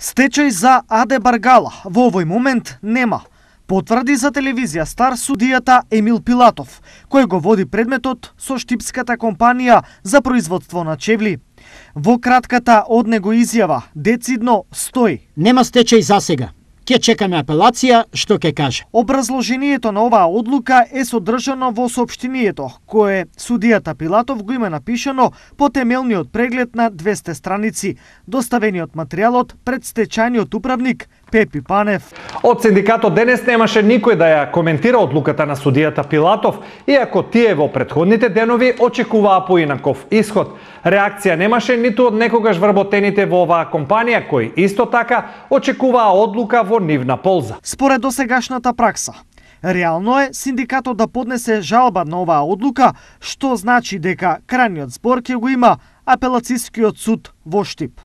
Стечај за Аде Баргала во овој момент нема. Потврди за телевизија Стар судијата Емил Пилатов, кој го води предметот со штипската компанија за производство на чевли. Во кратката од него изјава децидно стои. Нема стечај за сега. Ќе чекаме апелација што ќе каже. Образложението на оваа одлука е содржано во сообштинието, кое судијата Пилатов го има напишано по темелниот преглед на 200 страници, доставениот материјалот пред стечајниот управник Пепи Панев. Од синдикатот денес немаше никој да ја коментира одлуката на судијата Пилатов, иако тие во предходните денови очекуваа поинаков исход. Реакција немаше ниту од некогаш вработените во оваа компанија, кои исто така очекуваа одлука во нивна полза. Според досегашната пракса, Реално е синдикатот да поднесе жалба на оваа одлука, што значи дека крајниот збор ќе го има апелацискиот суд во Штип.